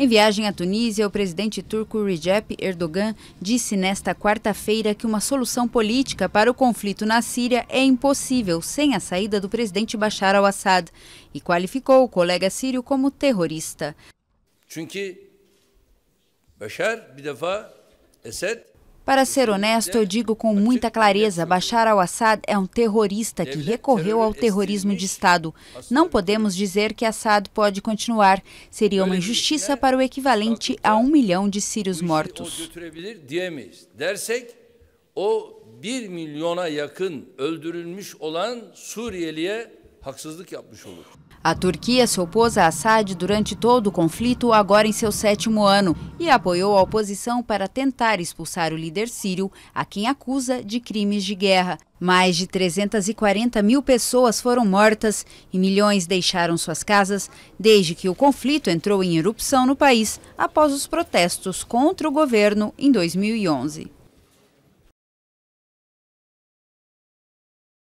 Em viagem à Tunísia, o presidente turco Recep Erdogan disse nesta quarta-feira que uma solução política para o conflito na Síria é impossível sem a saída do presidente Bashar al-Assad e qualificou o colega sírio como terrorista. Bashar bir defa para ser honesto, eu digo com muita clareza: Bashar al-Assad é um terrorista que recorreu ao terrorismo de Estado. Não podemos dizer que Assad pode continuar. Seria uma injustiça para o equivalente a um milhão de sírios mortos. o 1 milyona yakın öldürülmüş olan Suriyeli'ye haksızlık yapmış olur. A Turquia se opôs a Assad durante todo o conflito, agora em seu sétimo ano, e apoiou a oposição para tentar expulsar o líder sírio, a quem acusa de crimes de guerra. Mais de 340 mil pessoas foram mortas e milhões deixaram suas casas desde que o conflito entrou em erupção no país após os protestos contra o governo em 2011.